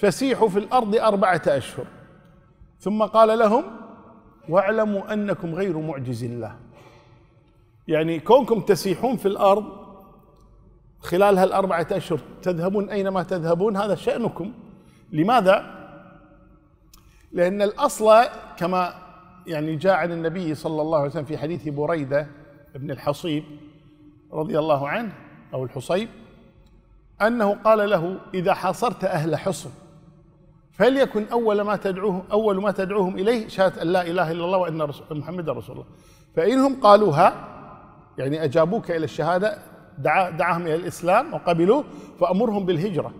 فسيحوا في الأرض أربعة أشهر ثم قال لهم واعلموا أنكم غير معجز الله يعني كونكم تسيحون في الأرض خلال هالأربعة أشهر تذهبون أينما تذهبون هذا شأنكم لماذا؟ لأن الأصل كما يعني جاء عن النبي صلى الله عليه وسلم في حديث بريدة بن الحصيب رضي الله عنه أو الحصيب أنه قال له إذا حاصرت أهل حصن فليكن أول ما تدعوهم أول ما تدعوهم إليه شهادة أن لا إله إلا الله وأن محمدا رسول الله فإنهم قالوها يعني أجابوك إلى الشهادة دعا دعاهم إلى الإسلام وقبلوه فأمرهم بالهجرة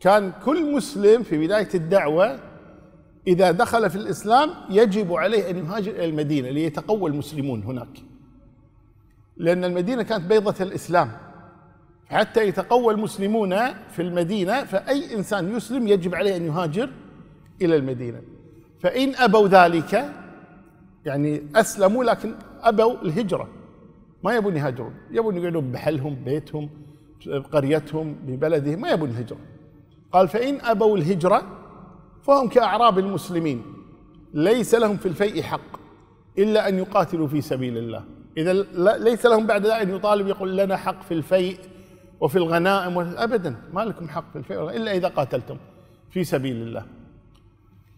كان كل مسلم في بداية الدعوة إذا دخل في الإسلام يجب عليه أن يهاجر إلى المدينة ليتقوى المسلمون هناك لأن المدينة كانت بيضة الإسلام حتى يتقوى المسلمون في المدينة فأي إنسان يسلم يجب عليه أن يهاجر إلى المدينة فإن أبوا ذلك يعني أسلموا لكن أبوا الهجرة ما يبون يهاجرون يبون يقعدون بحلهم بيتهم بقريتهم ببلدهم ما يبون الهجرة قال فإن أبوا الهجرة فهم كأعراب المسلمين ليس لهم في الفيء حق إلا أن يقاتلوا في سبيل الله إذا ليس لهم بعد ذلك أن يطالب يقول لنا حق في الفيء وفي الغنائم ابدا ما لكم حق في الفئر الا اذا قاتلتم في سبيل الله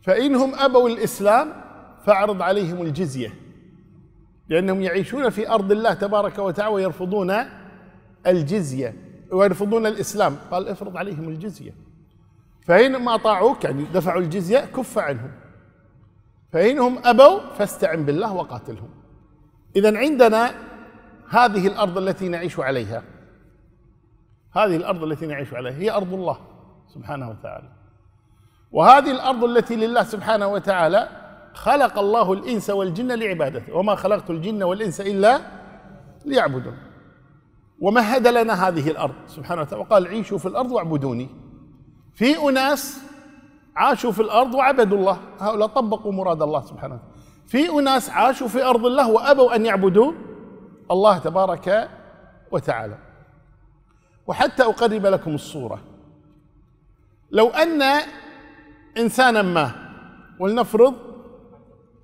فانهم ابوا الاسلام فاعرض عليهم الجزيه لانهم يعيشون في ارض الله تبارك وتعالى ويرفضون الجزيه ويرفضون الاسلام قال افرض عليهم الجزيه فان ما اطاعوك يعني دفعوا الجزيه كف عنهم فانهم ابوا فاستعن بالله وقاتلهم اذا عندنا هذه الارض التي نعيش عليها هذه الأرض التي نعيش عليها هي أرض الله سبحانه وتعالى وهذه الأرض التي لله سبحانه وتعالى خلق الله الإنس والجن لعبادته وما خلقت الجن والإنس إلا ليعبدون ومهد لنا هذه الأرض سبحانه وتعالى وقال عيشوا في الأرض واعبدوني في أناس عاشوا في الأرض وعبدوا الله هؤلاء طبقوا مراد الله سبحانه وتعالى في أناس عاشوا في أرض الله وأبوا أن يعبدوا الله تبارك وتعالى وحتى أقرب لكم الصورة لو أن إنسانا ما ولنفرض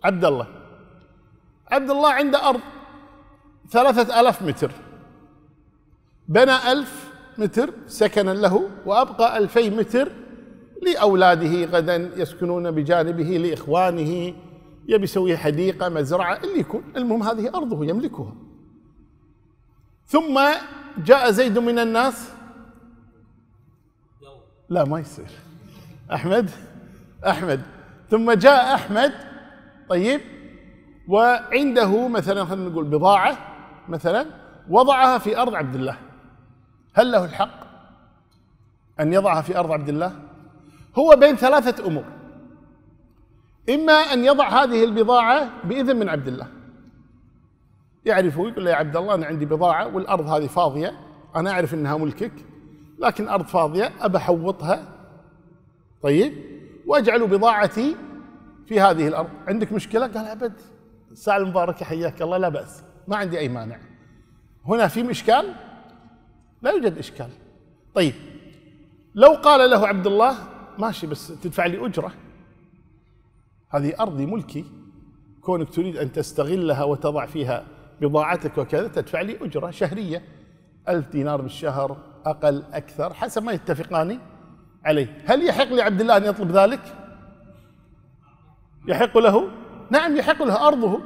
عبد الله عبد الله عنده أرض ثلاثة ألاف متر بنى ألف متر سكنا له وأبقى ألفي متر لأولاده غدا يسكنون بجانبه لإخوانه يبي يسوي حديقة مزرعة اللي يكون المهم هذه أرضه يملكها ثم جاء زيد من الناس لا ما يصير احمد احمد ثم جاء احمد طيب وعنده مثلا خلينا نقول بضاعه مثلا وضعها في ارض عبد الله هل له الحق ان يضعها في ارض عبد الله هو بين ثلاثه امور اما ان يضع هذه البضاعه باذن من عبد الله يعرفه يقول له يا عبد الله انا عندي بضاعه والارض هذه فاضيه انا اعرف انها ملكك لكن ارض فاضيه ابى احوطها طيب واجعل بضاعتي في هذه الارض عندك مشكله قال ابد الساعه المباركه حياك الله لا باس ما عندي اي مانع هنا في اشكال لا يوجد اشكال طيب لو قال له عبد الله ماشي بس تدفع لي اجره هذه ارضي ملكي كونك تريد ان تستغلها وتضع فيها بضاعتك وكذا تدفع لي أجرة شهرية ألف دينار بالشهر أقل أكثر حسب ما يتفقان عليه هل يحق لعبد الله أن يطلب ذلك؟ يحق له؟ نعم يحق له أرضه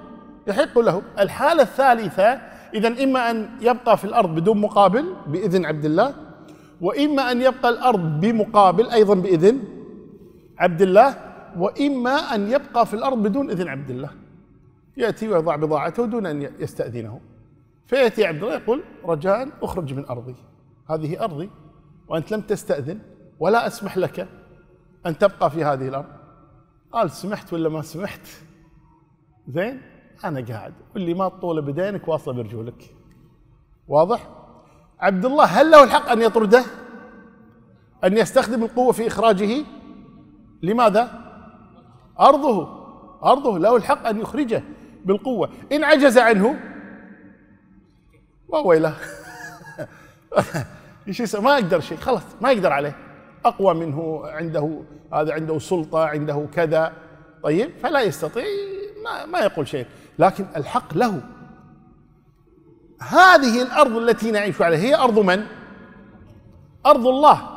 يحق له الحالة الثالثة إذا إما أن يبقى في الأرض بدون مقابل بإذن عبد الله وإما أن يبقى الأرض بمقابل أيضا بإذن عبد الله وإما أن يبقى في الأرض بدون إذن عبد الله يأتي ويضع بضاعته دون أن يستأذنه فيأتي عبد الله يقول رجاء أخرج من أرضي هذه أرضي وأنت لم تستأذن ولا أسمح لك أن تبقى في هذه الأرض قال سمحت ولا ما سمحت زين أنا قاعد واللي ما طول بدينك واصلة برجولك واضح عبد الله هل له الحق أن يطرده أن يستخدم القوة في إخراجه لماذا أرضه أرضه له الحق أن يخرجه بالقوة إن عجز عنه وويله ايش ما اقدر شيء خلاص ما يقدر عليه اقوى منه عنده هذا عنده سلطه عنده كذا طيب فلا يستطيع ما, ما يقول شيء لكن الحق له هذه الارض التي نعيش عليها هي ارض من؟ ارض الله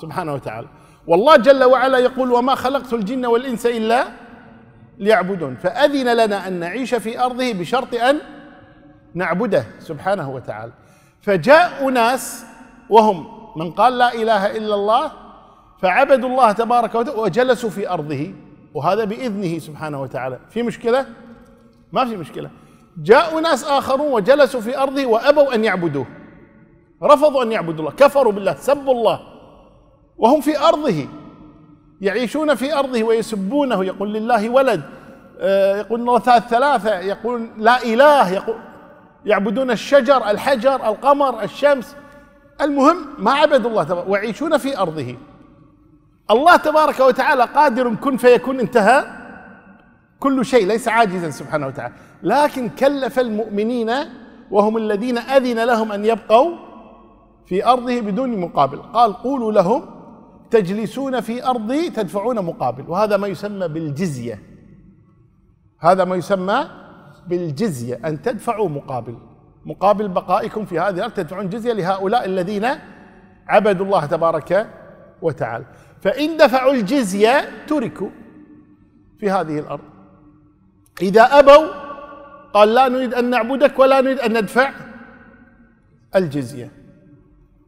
سبحانه وتعالى والله جل وعلا يقول وما خلقت الجن والانس الا ليعبدون فأذن لنا أن نعيش في أرضه بشرط أن نعبده سبحانه وتعالى فجاء أناس وهم من قال لا إله إلا الله فعبدوا الله تبارك وتعالى وجلسوا في أرضه وهذا بإذنه سبحانه وتعالى في مشكلة؟ ما في مشكلة جاء ناس آخرون وجلسوا في أرضه وأبوا أن يعبدوه رفضوا أن يعبدوا الله كفروا بالله سبوا الله وهم في أرضه يعيشون في أرضه ويسبونه يقول لله ولد آه، يقول رثاث ثلاثة يقول لا إله يقول يعبدون الشجر الحجر القمر الشمس المهم ما عبدوا الله تبارك ويعيشون في أرضه الله تبارك وتعالى قادر كن فيكون انتهى كل شيء ليس عاجزا سبحانه وتعالى لكن كلف المؤمنين وهم الذين أذن لهم أن يبقوا في أرضه بدون مقابل قال قولوا لهم تجلسون في أرضي تدفعون مقابل وهذا ما يسمى بالجزية هذا ما يسمى بالجزية أن تدفعوا مقابل مقابل بقائكم في هذه الأرض تدفعون جزية لهؤلاء الذين عبدوا الله تبارك وتعالى فإن دفعوا الجزية تركوا في هذه الأرض إذا أبوا قال لا نريد أن نعبدك ولا نريد أن ندفع الجزية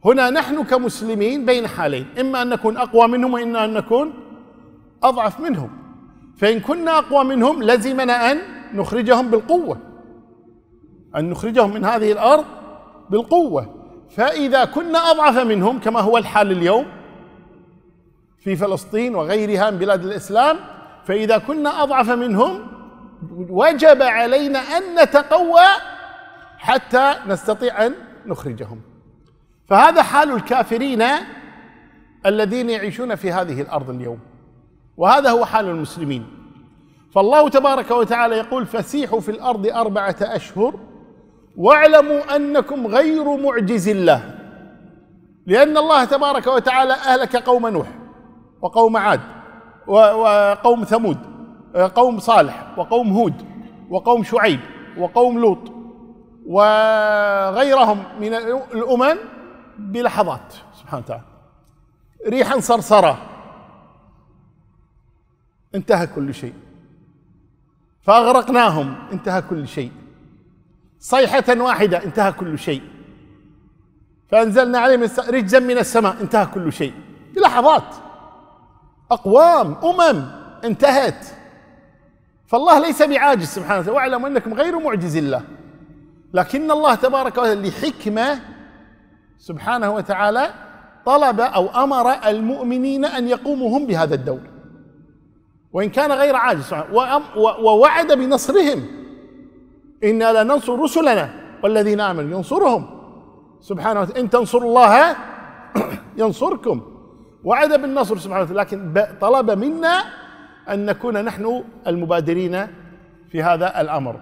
هنا نحن كمسلمين بين حالين إما أن نكون أقوى منهم وإما أن نكون أضعف منهم فإن كنا أقوى منهم لزمنا أن نخرجهم بالقوة أن نخرجهم من هذه الأرض بالقوة فإذا كنا أضعف منهم كما هو الحال اليوم في فلسطين وغيرها من بلاد الإسلام فإذا كنا أضعف منهم وجب علينا أن نتقوى حتى نستطيع أن نخرجهم فهذا حال الكافرين الذين يعيشون في هذه الارض اليوم وهذا هو حال المسلمين فالله تبارك وتعالى يقول فسيحوا في الارض اربعه اشهر واعلموا انكم غير معجز الله لان الله تبارك وتعالى اهلك قوم نوح وقوم عاد وقوم ثمود قوم صالح وقوم هود وقوم شعيب وقوم لوط وغيرهم من الامم بلحظات سبحانه وتعالى ريحا صرصرة انتهى كل شيء فأغرقناهم انتهى كل شيء صيحة واحدة انتهى كل شيء فأنزلنا عليهم رجزا من السماء انتهى كل شيء بلحظات أقوام أمم انتهت فالله ليس بعاجز سبحانه وتعالى واعلم أنكم غير معجز الله لكن الله تبارك وتعالى لحكمة سبحانه وتعالى طلب أو أمر المؤمنين أن يقوموا هم بهذا الدور وإن كان غير عاجز ووعد بنصرهم إنا لننصر رسلنا والذين آمنوا ينصرهم سبحانه وتعالى إن تنصروا الله ينصركم وعد بالنصر سبحانه وتعالى لكن طلب منا أن نكون نحن المبادرين في هذا الأمر